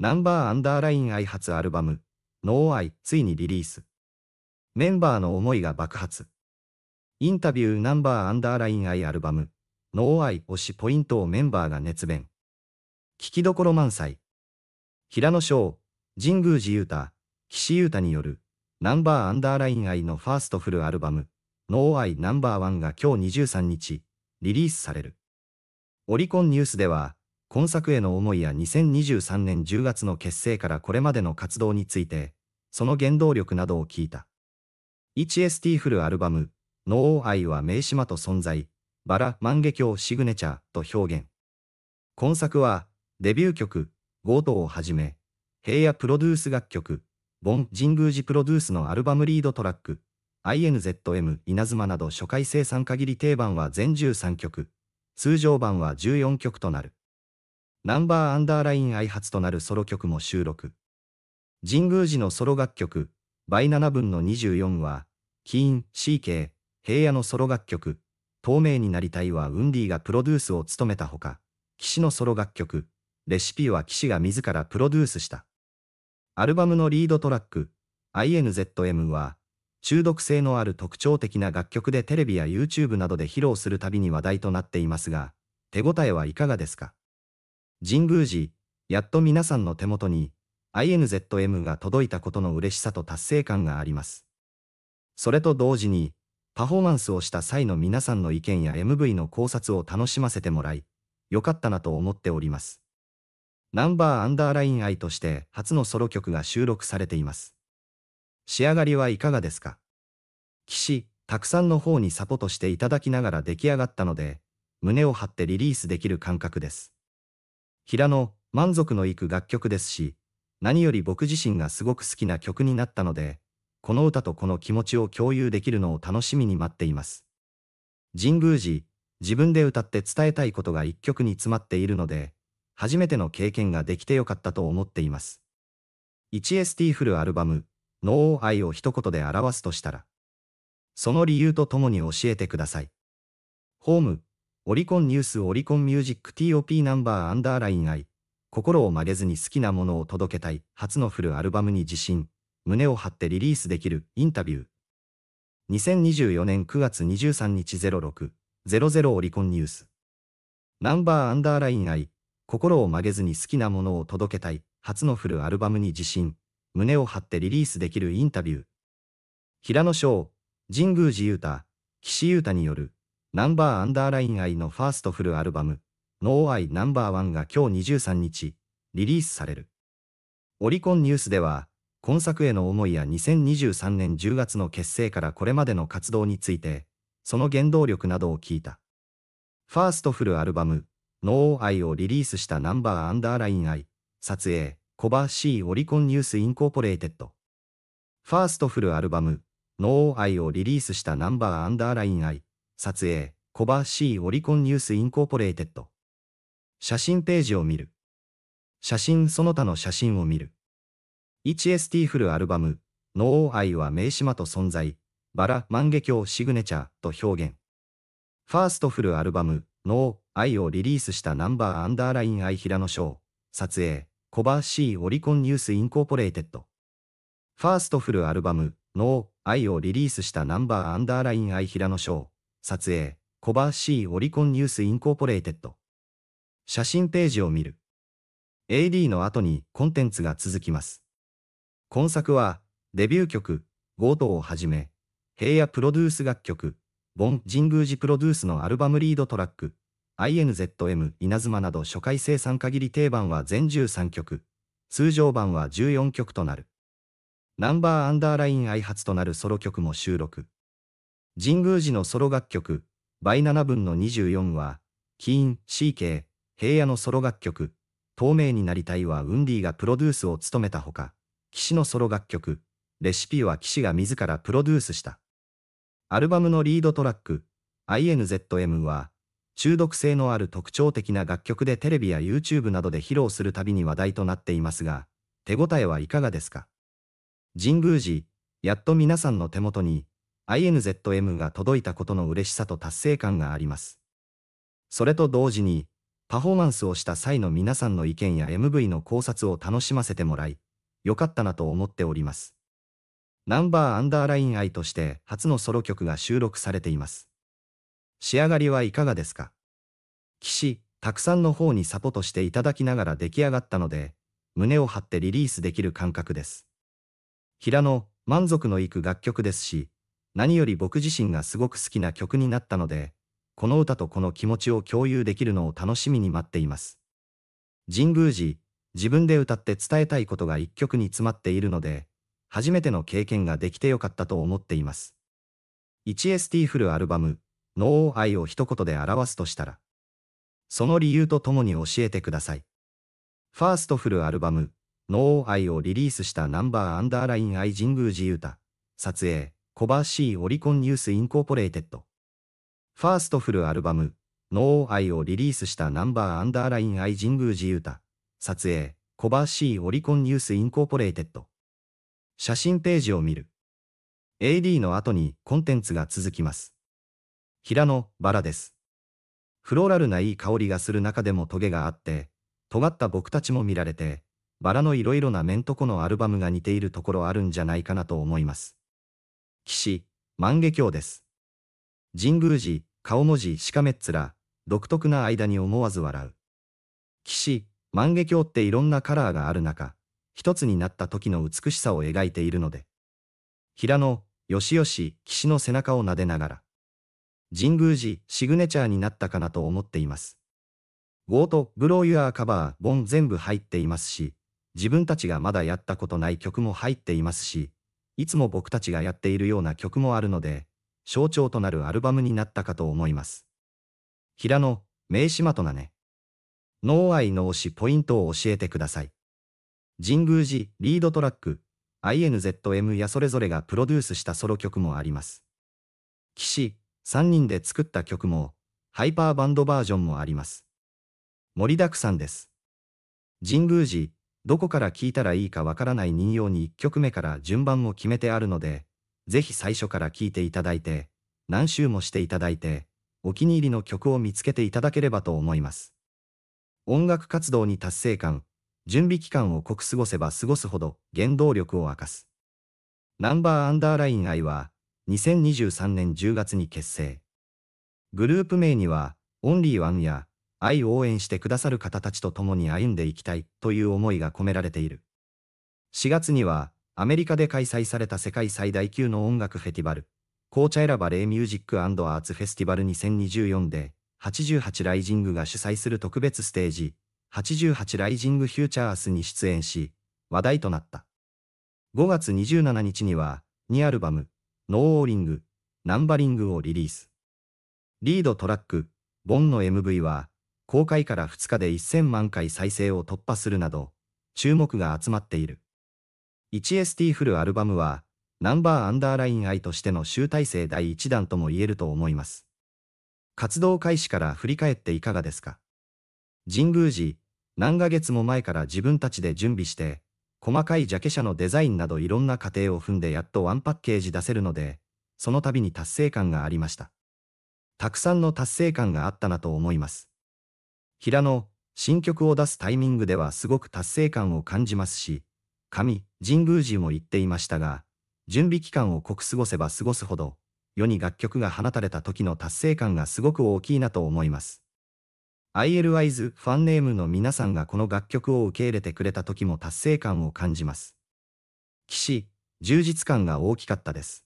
ナンバーアンダーライン愛発アルバム、ノーアイ、ついにリリース。メンバーの思いが爆発。インタビューナンバーアンダーライン愛アルバム、ノーアイ推しポイントをメンバーが熱弁。聞きどころ満載。平野翔、神宮寺勇太、岸優太による、ナンバーアンダーライン愛のファーストフルアルバム、ノーアイナンバーワンが今日23日、リリースされる。オリコンニュースでは、今作への思いや2023年10月の結成からこれまでの活動について、その原動力などを聞いた。1ST フルアルバム、No I は名島と存在、バラ万華鏡シグネチャーと表現。今作は、デビュー曲、ゴートをはじめ、平野プロデュース楽曲、ボン・神宮寺プロデュースのアルバムリードトラック、INZM 稲妻など初回生産限り定番は全13曲、通常版は14曲となる。ナンバーアンダーライン愛発となるソロ曲も収録。神宮寺のソロ楽曲、倍7分の24は、キーン、CK、平野のソロ楽曲、透明になりたいはウンディがプロデュースを務めたほか、騎士のソロ楽曲、レシピは騎士が自らプロデュースした。アルバムのリードトラック、INZM は、中毒性のある特徴的な楽曲でテレビや YouTube などで披露するたびに話題となっていますが、手応えはいかがですか神宮寺、やっと皆さんの手元に INZM が届いたことの嬉しさと達成感があります。それと同時に、パフォーマンスをした際の皆さんの意見や MV の考察を楽しませてもらい、よかったなと思っております。ナンバーアンダーライン愛として初のソロ曲が収録されています。仕上がりはいかがですか岸、たくさんの方にサポートしていただきながら出来上がったので、胸を張ってリリースできる感覚です。平野、満足のいく楽曲ですし、何より僕自身がすごく好きな曲になったので、この歌とこの気持ちを共有できるのを楽しみに待っています。神宮寺、自分で歌って伝えたいことが一曲に詰まっているので、初めての経験ができてよかったと思っています。1ST フルアルバム、ノー愛を一言で表すとしたら、その理由とともに教えてください。ホーム、オリコンニュースオリコンミュージック TOP ナンバーアンダーライン愛心を曲げずに好きなものを届けたい初のフルアルバムに自信胸を張ってリリースできるインタビュー2024年9月23日0600オリコンニュースナンバーアンダーライン愛心を曲げずに好きなものを届けたい初のフルアルバムに自信胸を張ってリリースできるインタビュー平野翔神宮寺勇太岸優太によるナンバーアンダーライン愛のファーストフルアルバム、ノーアイナンバーワンが今日23日、リリースされる。オリコンニュースでは、今作への思いや2023年10月の結成からこれまでの活動について、その原動力などを聞いた。ファーストフルアルバム、ノーアイをリリースしたナンバーアンダーライン愛、撮影、コバー C オリコンニュースインコーポレーテッド。ファーストフルアルバム、ノーアイをリリースしたナンバーアンダーライン愛、撮影、コバーシーオリコンニュースインコーポレイテッド。写真ページを見る。写真その他の写真を見る。1ST フルアルバム、ノー愛は名島と存在、バラ万華鏡シグネチャーと表現。ファーストフルアルバム、ノー愛をリリースしたナンバーアンダーラインア愛平野賞、撮影、コバーシーオリコンニュースインコーポレイテッド。ファーストフルアルバム、ノー愛をリリースしたナンバーアンダーラインア愛平野賞、撮影、コバー C オリコンニュースインコーポレイテッド。写真ページを見る。AD の後にコンテンツが続きます。今作は、デビュー曲、ゴートをはじめ、平野プロデュース楽曲、ボン・神宮寺プロデュースのアルバムリードトラック、INZM 稲妻など初回生産限り定番は全13曲、通常版は14曲となる。ナンバーアンダーライン愛発となるソロ曲も収録。神宮寺のソロ楽曲、倍7分の24は、キーン、CK、平野のソロ楽曲、透明になりたいはウンディがプロデュースを務めたほか、岸のソロ楽曲、レシピは騎士が自らプロデュースした。アルバムのリードトラック、INZM は、中毒性のある特徴的な楽曲でテレビや YouTube などで披露するたびに話題となっていますが、手応えはいかがですか神宮寺、やっと皆さんの手元に INZM が届いたことの嬉しさと達成感があります。それと同時に、パフォーマンスをした際の皆さんの意見や MV の考察を楽しませてもらい、良かったなと思っております。ナンバーアンダーライン愛として初のソロ曲が収録されています。仕上がりはいかがですか岸、たくさんの方にサポートしていただきながら出来上がったので、胸を張ってリリースできる感覚です。平野、満足のいく楽曲ですし、何より僕自身がすごく好きな曲になったので、この歌とこの気持ちを共有できるのを楽しみに待っています。神宮寺、自分で歌って伝えたいことが一曲に詰まっているので、初めての経験ができてよかったと思っています。1ST フルアルバム、ノーアイを一言で表すとしたら、その理由とともに教えてください。ファーストフルアルバム、ノーアイをリリースしたナンバーアンダーラインアイ神宮寺歌、撮影、コバーオリコンニュースインコーポレーテッド。ファーストフルアルバム、ノーアイをリリースしたナンバーアンダーラインアイ神宮寺太撮影、コバーーオリコンニュースインコーポレーテッド。写真ページを見る。AD の後にコンテンツが続きます。平野、バラです。フローラルないい香りがする中でもトゲがあって、尖った僕たちも見られて、バラのいろいろな面とこのアルバムが似ているところあるんじゃないかなと思います。騎士、万華鏡です。神宮寺、顔文字、しかめっ面、独特な間に思わず笑う。騎士、万華鏡っていろんなカラーがある中、一つになった時の美しさを描いているので。平野、よしよし、騎士の背中を撫でながら。神宮寺、シグネチャーになったかなと思っています。ゴート、ブローユアーカバー、ボン全部入っていますし、自分たちがまだやったことない曲も入っていますし、いつも僕たちがやっているような曲もあるので、象徴となるアルバムになったかと思います。平野、名島となね。ノーの推しポイントを教えてください。神宮寺、リードトラック、INZM やそれぞれがプロデュースしたソロ曲もあります。騎士、3人で作った曲も、ハイパーバンドバージョンもあります。盛りだくさんです。神宮寺、どこから聞いたらいいかわからない人形に1曲目から順番を決めてあるので、ぜひ最初から聞いていただいて、何周もしていただいて、お気に入りの曲を見つけていただければと思います。音楽活動に達成感、準備期間を濃く過ごせば過ごすほど原動力を明かす。ナンバーアンダーライン愛は、2023年10月に結成。グループ名には、オンリーワンや、愛を応援してくださる方たちと共に歩んでいきたいという思いが込められている。4月には、アメリカで開催された世界最大級の音楽フェティバル、紅茶選ばレイミュージックアーツフェスティバル2024で、88ライジングが主催する特別ステージ、88ライジングフューチャースに出演し、話題となった。5月27日には、2アルバム、ノーオーリング、ナンバリングをリリース。リードトラック、ボンの MV は、公開から2日で1000万回再生を突破するなど、注目が集まっている。1ST フルアルバムは、ナンバーアンダーライン愛としての集大成第1弾とも言えると思います。活動開始から振り返っていかがですか神宮寺、何ヶ月も前から自分たちで準備して、細かいジャケ写のデザインなどいろんな過程を踏んでやっとワンパッケージ出せるので、その度に達成感がありました。たくさんの達成感があったなと思います。平野、新曲を出すタイミングではすごく達成感を感じますし、神、神宮寺も言っていましたが、準備期間を濃く過ごせば過ごすほど、世に楽曲が放たれた時の達成感がすごく大きいなと思います。ILI's ファンネームの皆さんがこの楽曲を受け入れてくれた時も達成感を感じます。騎士、充実感が大きかったです。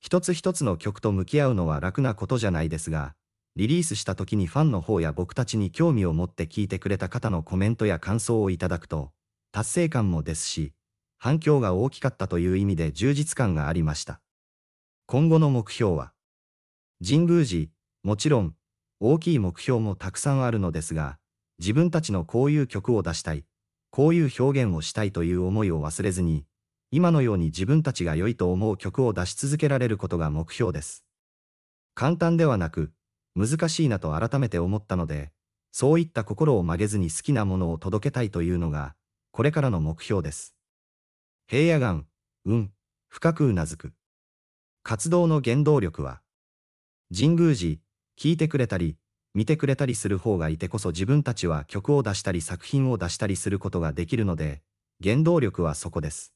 一つ一つの曲と向き合うのは楽なことじゃないですが、リリースした時にファンの方や僕たちに興味を持って聞いてくれた方のコメントや感想をいただくと、達成感もですし、反響が大きかったという意味で充実感がありました。今後の目標は、神宮寺、もちろん、大きい目標もたくさんあるのですが、自分たちのこういう曲を出したい、こういう表現をしたいという思いを忘れずに、今のように自分たちが良いと思う曲を出し続けられることが目標です。簡単ではなく、難しいなと改めて思ったので、そういった心を曲げずに好きなものを届けたいというのが、これからの目標です。平野うん、深くうなずく。活動の原動力は、神宮寺、聞いてくれたり、見てくれたりする方がいてこそ自分たちは曲を出したり作品を出したりすることができるので、原動力はそこです。